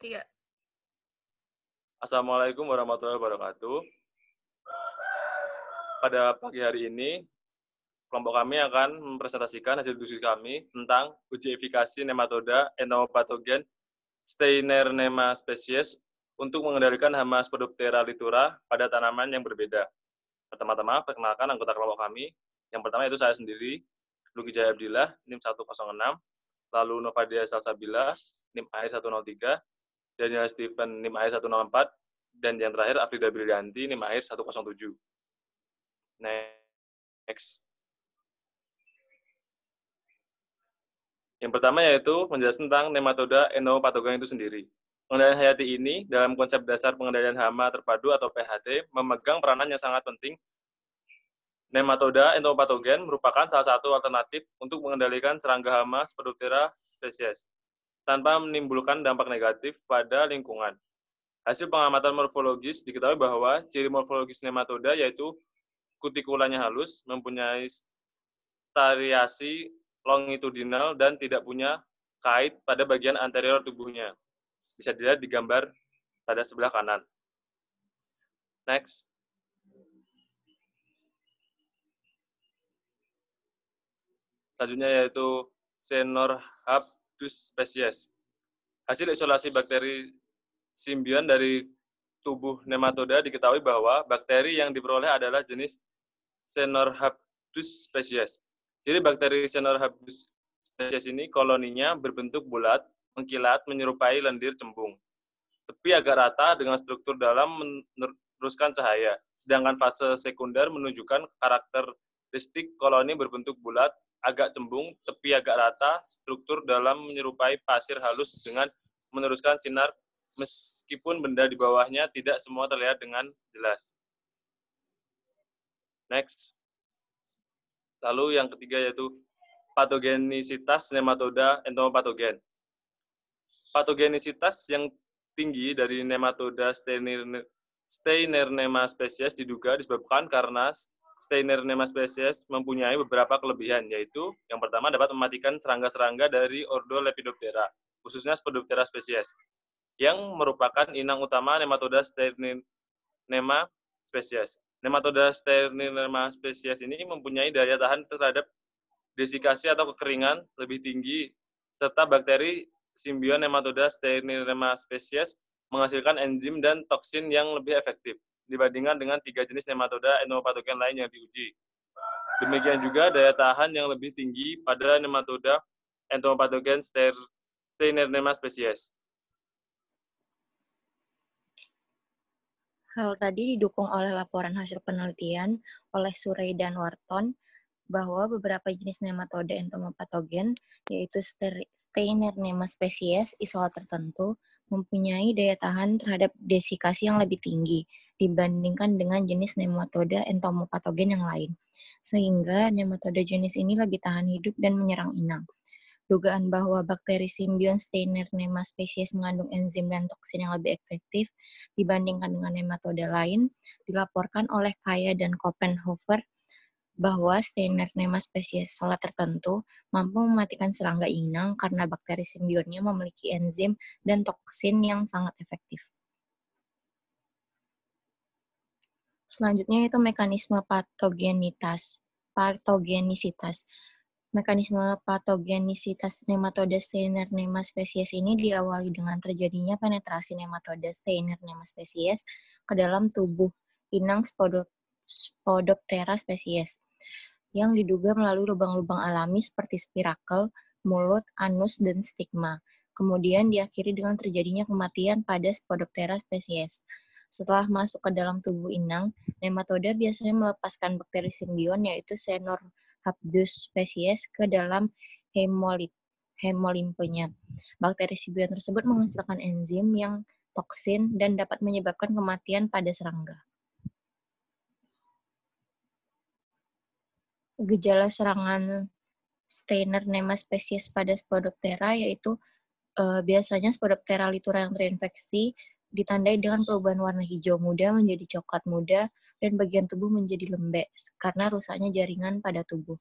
Tiga. Assalamualaikum warahmatullahi wabarakatuh. Pada pagi hari ini, kelompok kami akan mempresentasikan hasil diskusi kami tentang uji efikasi nematoda entomopatogen nemat species untuk mengendalikan hama Spodoptera litura pada tanaman yang berbeda. Pertama-tama, perkenalkan anggota kelompok kami. Yang pertama itu saya sendiri, Luki Jaya Abdillah, NIM 106, lalu Novadia Salsabila, NIM AI 103, Daniel Steven NIM AIR 164 dan yang terakhir Afrida Brilianti NIM AIR 107. Next. Yang pertama yaitu menjelaskan tentang nematoda enopatogen itu sendiri. Pengendalian hayati ini dalam konsep dasar pengendalian hama terpadu atau PHT memegang peranan yang sangat penting. Nematoda enopatogen merupakan salah satu alternatif untuk mengendalikan serangga hama Spodoptera spesies tanpa menimbulkan dampak negatif pada lingkungan. Hasil pengamatan morfologis diketahui bahwa ciri morfologis nematoda yaitu kutikulanya halus, mempunyai variasi longitudinal dan tidak punya kait pada bagian anterior tubuhnya. Bisa dilihat di gambar pada sebelah kanan. Next. Selanjutnya yaitu Senorhab spesies. Hasil isolasi bakteri simbion dari tubuh nematoda diketahui bahwa bakteri yang diperoleh adalah jenis Xenorhabdus spesies. Jadi bakteri Xenorhabdus spesies ini koloninya berbentuk bulat, mengkilat, menyerupai lendir cembung. Tepi agak rata dengan struktur dalam meneruskan cahaya. Sedangkan fase sekunder menunjukkan karakteristik koloni berbentuk bulat, agak cembung, tepi agak rata, struktur dalam menyerupai pasir halus dengan meneruskan sinar meskipun benda di bawahnya tidak semua terlihat dengan jelas. Next. Lalu yang ketiga yaitu patogenisitas nematoda entomopatogen. Patogenisitas yang tinggi dari nematoda Steiner, nema spesies diduga disebabkan karena Stainer Mas spesies mempunyai beberapa kelebihan, yaitu yang pertama dapat mematikan serangga-serangga dari ordo Lepidoptera, khususnya Spodoptera spesies, yang merupakan inang utama nematoda nema spesies. Nematoda nema spesies ini mempunyai daya tahan terhadap desikasi atau kekeringan lebih tinggi, serta bakteri simbion nematoda nema spesies menghasilkan enzim dan toksin yang lebih efektif dibandingkan dengan tiga jenis nematoda endopatogen lain yang diuji. Demikian juga daya tahan yang lebih tinggi pada nematoda entomopatogen Steinernema spesies. Hal tadi didukung oleh laporan hasil penelitian oleh Surai dan Wharton bahwa beberapa jenis nematoda entomopatogen, yaitu Steinernema spesies, isolat tertentu, mempunyai daya tahan terhadap desikasi yang lebih tinggi dibandingkan dengan jenis nematoda entomopatogen yang lain. Sehingga nematoda jenis ini lebih tahan hidup dan menyerang inang. Dugaan bahwa bakteri simbion stainer nema spesies mengandung enzim dan toksin yang lebih efektif dibandingkan dengan nematoda lain dilaporkan oleh Kaya dan Kopenhofer bahwa nema spesies solat tertentu mampu mematikan serangga inang karena bakteri simbionnya memiliki enzim dan toksin yang sangat efektif. Selanjutnya itu mekanisme patogenitas. Patogenisitas. Mekanisme patogenisitas nematoda nema spesies ini diawali dengan terjadinya penetrasi nematoda nema spesies ke dalam tubuh inang Spodoptera spesies yang diduga melalui lubang-lubang alami seperti spirakel, mulut, anus, dan stigma. Kemudian diakhiri dengan terjadinya kematian pada Spodoptera spesies. Setelah masuk ke dalam tubuh inang, nematoda biasanya melepaskan bakteri simbion yaitu Xenorhabdus spesies ke dalam hemolit hemolimpenya. Bakteri simbion tersebut menghasilkan enzim yang toksin dan dapat menyebabkan kematian pada serangga. gejala serangan stainer spesies pada Spodoptera yaitu uh, biasanya Spodoptera litura yang terinfeksi ditandai dengan perubahan warna hijau muda menjadi coklat muda dan bagian tubuh menjadi lembek karena rusaknya jaringan pada tubuh.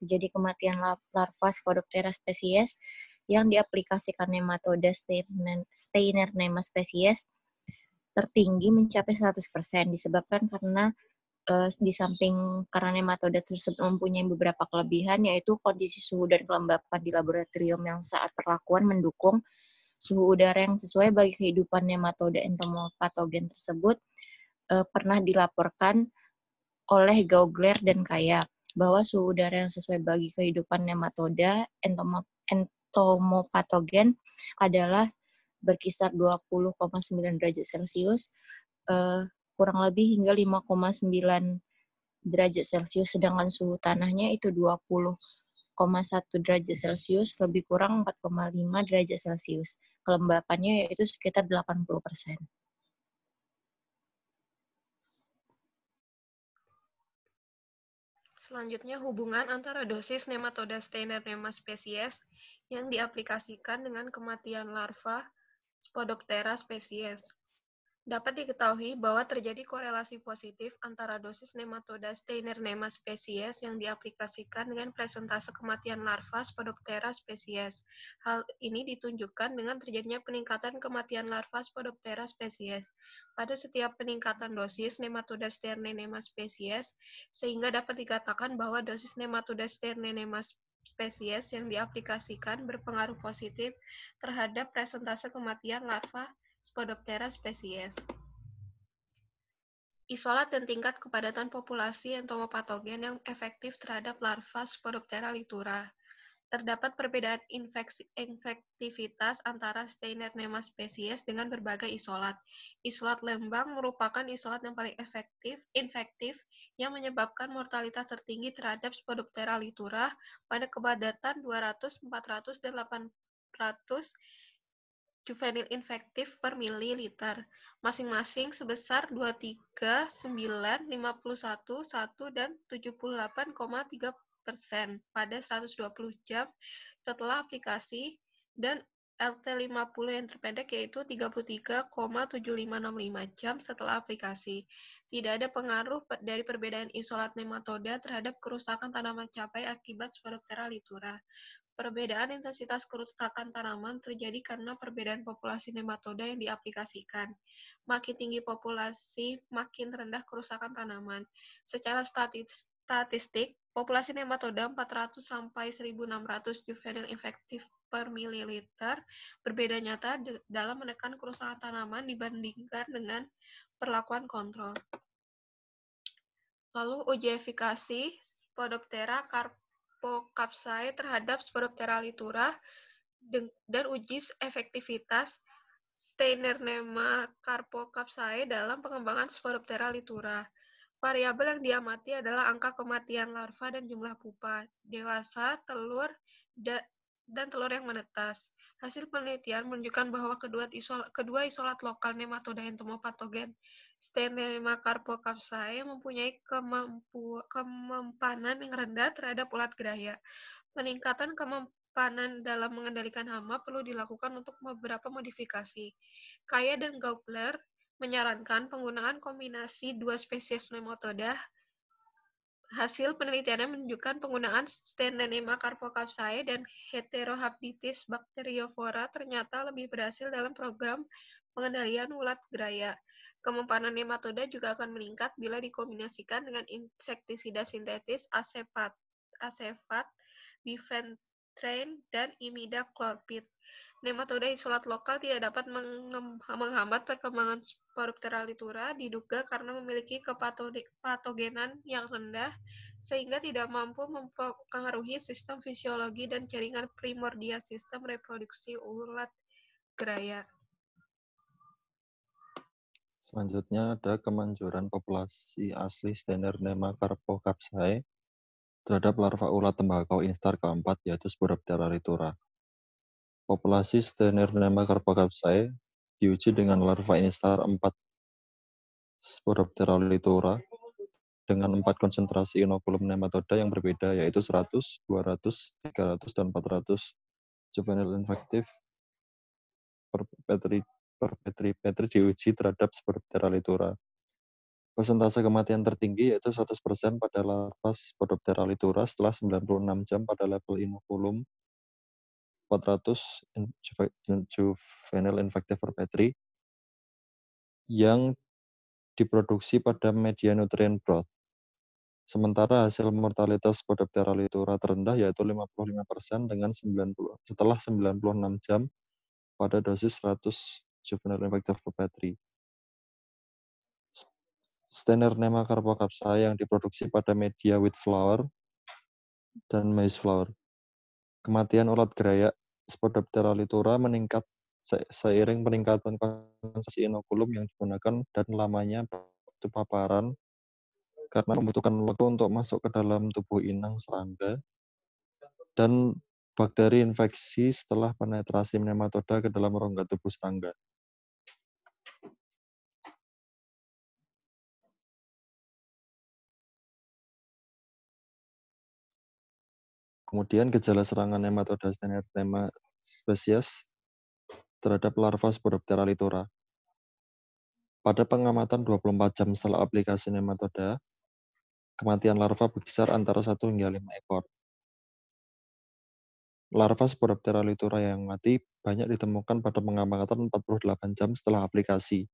Jadi kematian larva Spodoptera spesies yang diaplikasikan nematoda Steiner nema spesies tertinggi mencapai 100% disebabkan karena uh, di samping karena nematoda tersebut mempunyai beberapa kelebihan yaitu kondisi suhu dan kelembapan di laboratorium yang saat perlakuan mendukung suhu udara yang sesuai bagi kehidupan nematoda entomopatogen tersebut uh, pernah dilaporkan oleh Gaugler dan Kaya bahwa suhu udara yang sesuai bagi kehidupan nematoda entomopatogen adalah berkisar 20,9 derajat Celcius uh, kurang lebih hingga 5,9 derajat Celcius, sedangkan suhu tanahnya itu 20,1 derajat Celcius, lebih kurang 4,5 derajat Celcius. Kelembapannya yaitu sekitar 80 persen. Selanjutnya, hubungan antara dosis nematoda steiner nema spesies yang diaplikasikan dengan kematian larva Spodoptera spesies. Dapat diketahui bahwa terjadi korelasi positif antara dosis nematoda Steiner-Nema spesies yang diaplikasikan dengan presentase kematian larva Spodoptera spesies. Hal ini ditunjukkan dengan terjadinya peningkatan kematian larva Spodoptera spesies pada setiap peningkatan dosis nematoda Steiner-Nema spesies, sehingga dapat dikatakan bahwa dosis nematoda Steiner-Nema spesies yang diaplikasikan berpengaruh positif terhadap presentase kematian larva Spodoptera spesies. Isolat dan tingkat kepadatan populasi entomopatogen yang efektif terhadap larva Spodoptera litura. Terdapat perbedaan infeksi, infektivitas antara Steinernema spesies dengan berbagai isolat. Isolat lembang merupakan isolat yang paling efektif, infektif, yang menyebabkan mortalitas tertinggi terhadap Spodoptera litura pada kepadatan 200, 400, dan 800 juvenil infektif per mililiter, masing-masing sebesar 23, 9, 51, 1, dan 78,3 persen pada 120 jam setelah aplikasi dan LT50 yang terpendek yaitu 33,7565 jam setelah aplikasi. Tidak ada pengaruh dari perbedaan isolat nematoda terhadap kerusakan tanaman capai akibat Sporoptera litura. Perbedaan intensitas kerusakan tanaman terjadi karena perbedaan populasi nematoda yang diaplikasikan. Makin tinggi populasi, makin rendah kerusakan tanaman. Secara statistik, populasi nematoda 400 sampai 1600 juvenil efektif per mililiter berbeda nyata dalam menekan kerusakan tanaman dibandingkan dengan perlakuan kontrol. Lalu uji efikasi Podoptera carp hipokapsae terhadap Sporoptera litura dan uji efektivitas Steinerema carpocapsae dalam pengembangan Sporoptera litura. Variabel yang diamati adalah angka kematian larva dan jumlah pupa, dewasa, telur, da dan telur yang menetas. Hasil penelitian menunjukkan bahwa kedua, isolat, kedua isolat lokal nematoda entomopatogen Stenema carpocapsae mempunyai kemampu, kemempanan yang rendah terhadap ulat geraya. Peningkatan kemempanan dalam mengendalikan hama perlu dilakukan untuk beberapa modifikasi. Kaya dan Gaukler menyarankan penggunaan kombinasi dua spesies Pneumotoda. hasil penelitiannya menunjukkan penggunaan Stenema carpocapsae dan heterohabditis bacteriophora ternyata lebih berhasil dalam program pengendalian ulat geraya Kemampanan nematoda juga akan meningkat bila dikombinasikan dengan insektisida sintetis asepat, asefat, bifenthrin, dan imidacloprid. Nematoda isolat lokal tidak dapat menghambat perkembangan Porpteralitura diduga karena memiliki kepatogenan yang rendah sehingga tidak mampu mempengaruhi sistem fisiologi dan jaringan primordia sistem reproduksi ulat geraya. Selanjutnya ada kemanjuran populasi asli standar Nema carpocapsae terhadap larva ulat tembakau instar keempat yaitu Sporaptera ritura. Populasi standar Nema carpocapsae diuji dengan larva instar 4 Sporaptera ritura dengan empat konsentrasi inokulum nematoda yang berbeda yaitu 100, 200, 300, dan 400 juvenil infektif per petri per Petri. Petri diuji terhadap Spodoptera litura. Persentase kematian tertinggi yaitu 100% pada lapas Spodoptera litura setelah 96 jam pada level inoculum 400 juvenile infective per Petri yang diproduksi pada media nutrient broth. Sementara hasil mortalitas Spodoptera litura terendah yaitu 55% dengan 90 setelah 96 jam pada dosis 100 juvenile infected foodpetry. Standard nema karbokapsa yang diproduksi pada media with flour dan maize flour. Kematian ulat gerayak Spodoptera litura meningkat seiring peningkatan konsentrasi inokulum yang digunakan dan lamanya waktu paparan karena membutuhkan waktu untuk masuk ke dalam tubuh inang serangga dan bakteri infeksi setelah penetrasi nematoda ke dalam rongga tubuh serangga. Kemudian gejala serangan nematodas dan eritema spesies terhadap larva Sporoptera litora. Pada pengamatan 24 jam setelah aplikasi nematoda, kematian larva berkisar antara 1 hingga 5 ekor. Larva Sporoptera litora yang mati banyak ditemukan pada pengamatan 48 jam setelah aplikasi,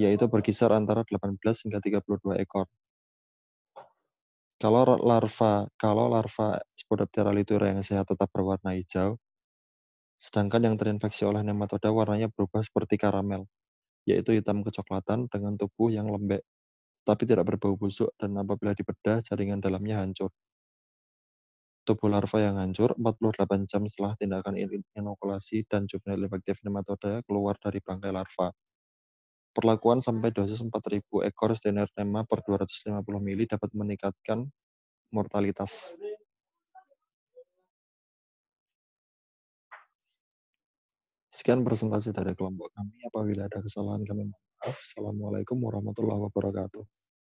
yaitu berkisar antara 18 hingga 32 ekor. Kalau larva kalau larva Spodoptera litura yang sehat tetap berwarna hijau, sedangkan yang terinfeksi oleh nematoda warnanya berubah seperti karamel, yaitu hitam kecoklatan dengan tubuh yang lembek, tapi tidak berbau busuk dan apabila dibedah jaringan dalamnya hancur. Tubuh larva yang hancur 48 jam setelah tindakan inokulasi dan juvenile infective nematoda keluar dari bangkai larva. Perlakuan sampai hmm. dosis 4.000 ekor tema per 250 mili dapat meningkatkan mortalitas. Sekian presentasi dari kelompok kami. Apabila ada kesalahan kami mohon maaf. Assalamualaikum warahmatullahi wabarakatuh.